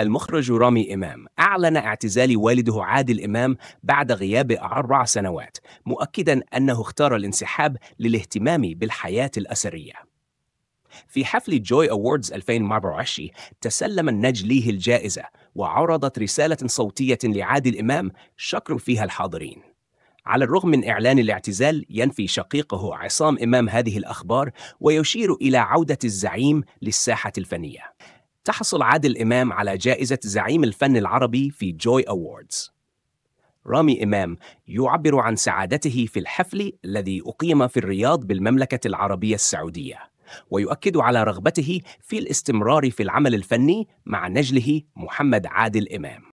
المخرج رامي إمام أعلن اعتزال والده عادل إمام بعد غياب أربع سنوات مؤكدا أنه اختار الانسحاب للاهتمام بالحياة الأسرية في حفل جوي أووردز 2024 تسلم النج ليه الجائزة وعرضت رسالة صوتية لعادل إمام شكر فيها الحاضرين على الرغم من إعلان الاعتزال ينفي شقيقه عصام إمام هذه الأخبار ويشير إلى عودة الزعيم للساحة الفنية تحصل عادل إمام على جائزة زعيم الفن العربي في جوي أووردز رامي إمام يعبر عن سعادته في الحفل الذي أقيم في الرياض بالمملكة العربية السعودية ويؤكد على رغبته في الاستمرار في العمل الفني مع نجله محمد عادل إمام